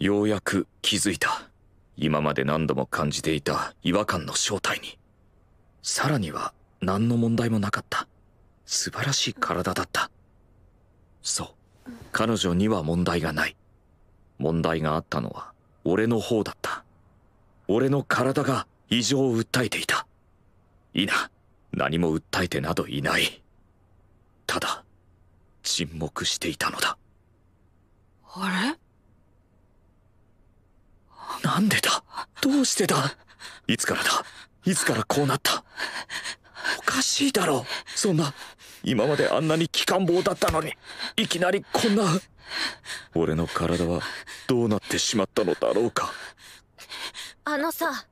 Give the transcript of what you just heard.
ようやく気づいた今まで何度も感じていた違和感の正体にさらには何の問題もなかった素晴らしい体だったそう彼女には問題がない問題があったのは俺の方だった俺の体が異常を訴えていたいな何も訴えてなどいないただ沈黙していたのだあれなんでだどうしてだいつからだいつからこうなったおかしいだろうそんな今まであんなに機関棒だったのにいきなりこんな俺の体はどうなってしまったのだろうかあのさ